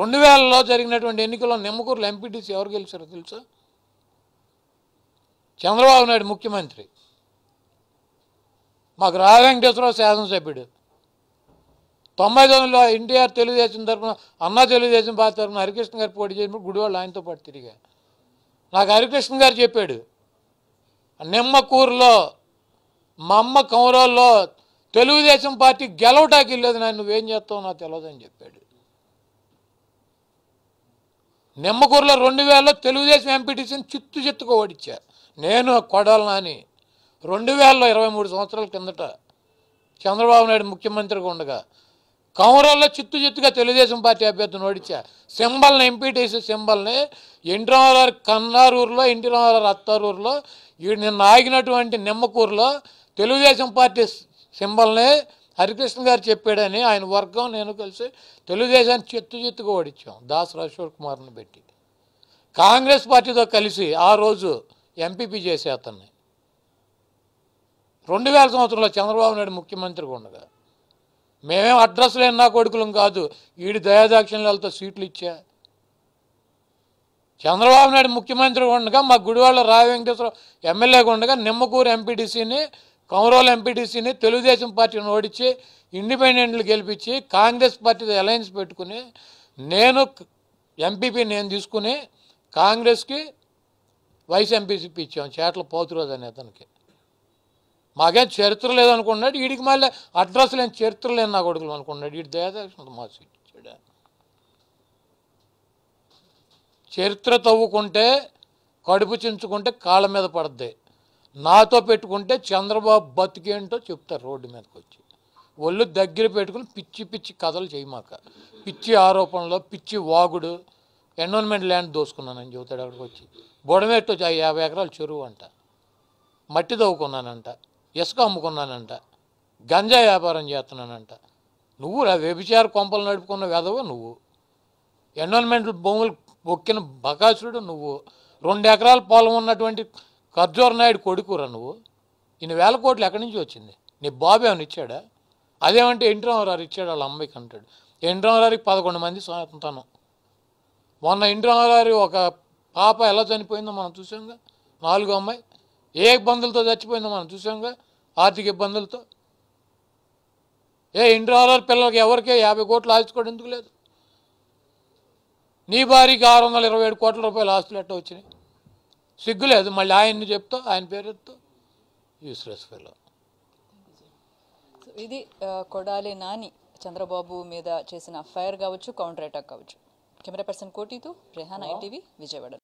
రెండు వేలలో జరిగినటువంటి ఎన్నికల్లో నిమ్మకూరులో ఎంపీటీసీ ఎవరు గెలిచారో తెలుసా చంద్రబాబు నాయుడు ముఖ్యమంత్రి మాకు రా శాసనసభ్యుడు తొంభై తొమ్మిదిలో ఎన్టీఆర్ తెలుగుదేశం తరఫున అన్నా తెలుగుదేశం పార్టీ తరఫున హరికృష్ణ గారు పోటీ చేసినప్పుడు గుడివాళ్ళు ఆయనతో పాటు తిరిగా నాకు హరికృష్ణ గారు చెప్పాడు నిమ్మకూరులో మా అమ్మ కౌరవుల్లో తెలుగుదేశం పార్టీ గెలవటాకి వెళ్ళేది నన్ను నువ్వేం చేస్తావు నాకు తెలియదు అని చెప్పాడు నిమ్మకూరులో రెండు వేలలో తెలుగుదేశం ఎంపీటీసీని చిత్తు చిత్తుకు ఓడిచ్చారు నేను కొడాలని రెండు వేలలో ఇరవై మూడు సంవత్సరాల కిందట చంద్రబాబు నాయుడు ముఖ్యమంత్రిగా ఉండగా కౌరల్లో చిత్తు చిత్తుగా తెలుగుదేశం పార్టీ అభ్యర్థిని ఓడించా సింబల్ని ఎంపీటీసీ సింబల్ని ఎన్టీ రామారావు కన్నారూరులో ఎన్టీ రామారావు అత్తారూరులో నిన్న ఆగినటువంటి నిమ్మకూరులో తెలుగుదేశం పార్టీ సింబల్ని హరికృష్ణ గారు చెప్పాడని ఆయన వర్గం నేను కలిసి తెలుగుదేశాన్ని చెత్తు చెత్తుగా ఓడిచ్చాం దాస్ రాశోర్ కుమార్ని పెట్టి కాంగ్రెస్ పార్టీతో కలిసి ఆ రోజు ఎంపీపీ చేసే అతన్ని రెండు వేల సంవత్సరంలో చంద్రబాబు నాయుడు ముఖ్యమంత్రిగా ఉండగా మేమేం అడ్రస్ లేని నా కొడుకులం కాదు ఈడు దయాదాక్షిణ్యాలతో సీట్లు ఇచ్చా చంద్రబాబు నాయుడు ముఖ్యమంత్రి ఉండగా మా గుడివాళ్ళ రావి వెంకటేశ్వరరావు ఎమ్మెల్యేగా ఉండగా నిమ్మకూరు ఎంపీడీసీని కొమరోలు ఎంపీటీసీని తెలుగుదేశం పార్టీని ఓడించి ఇండిపెండెంట్లు గెలిపించి కాంగ్రెస్ పార్టీతో అలయన్స్ పెట్టుకుని నేను ఎంపీపీ నేను తీసుకుని కాంగ్రెస్కి వైస్ ఎంపీసీపీ ఇచ్చాం చేట్ల పోతురాజు అనే అతనికి మాకేం చరిత్ర లేదనుకున్నాడు వీడికి మళ్ళీ అడ్రస్ లేని చరిత్ర లేని నా కొడుకులు అనుకున్నాడు వీడి దయదాక్షణ మా సీట్ చరిత్ర తవ్వుకుంటే కడుపు చించుకుంటే కాళ్ళ మీద పడద్దే నాతో పెట్టుకుంటే చంద్రబాబు బతికేంటో చెప్తారు రోడ్డు మీదకి వచ్చి ఒళ్ళు దగ్గర పెట్టుకుని పిచ్చి పిచ్చి కథలు చేయమాక పిచ్చి ఆరోపణలో పిచ్చి వాగుడు ఎన్విరాన్మెంట్ ల్యాండ్ దోసుకున్నానని చెబుతాడు అక్కడికి వచ్చి వచ్చి యాభై ఎకరాలు చెరువు అంట మట్టి తవ్వుకున్నానంట ఇసుక అమ్ముకున్నానంట గంజా వ్యాపారం చేస్తున్నానంట నువ్వు వ్యభిచార కొంపలు నడుపుకున్న వెదవు నువ్వు ఎన్విరాన్మెంట్ భూములు బొక్కిన బకాసుడు నువ్వు రెండు ఎకరాల పొలం ఉన్నటువంటి ఖర్జూర నాయుడు కొడుకురా నువ్వు ఇన్ని వేల కోట్లు ఎక్కడి నుంచి వచ్చింది నీ బాబు ఏమైనా ఇచ్చాడా అదేమంటే ఎన్టీ ఇచ్చాడు వాళ్ళ అమ్మాయికి అంటాడు ఎన్టీ పదకొండు మంది సొంతనం మొన్న ఎన్టీ ఒక పాప ఎలా చనిపోయిందో మనం చూసాంగా నాలుగో అమ్మాయి ఏ ఇబ్బందులతో చచ్చిపోయిందో మనం చూసాంగా ఆర్థిక ఇబ్బందులతో ఏ ఎన్టీ పిల్లలకి ఎవరికే యాభై కోట్లు ఆశించుకోవడం ఎందుకు లేదు నీ భారీకి ఆరు వందల ఇరవై ఏడు కోట్ల రూపాయలు ఆస్తులు ఎట్ట వచ్చినాయి సిగ్గులేదు మళ్ళీ ఆయన్ని చెప్తా ఆయన పేరుతో యూస్లెస్ ఫెలో ఇది కొడాలి నాని చంద్రబాబు మీద చేసిన ఫైర్ కావచ్చు కౌంటర్ అటాక్ కావచ్చు కెమెరా పర్సన్ కోటితో రెహాన్ ఐటీవీ విజయవాడ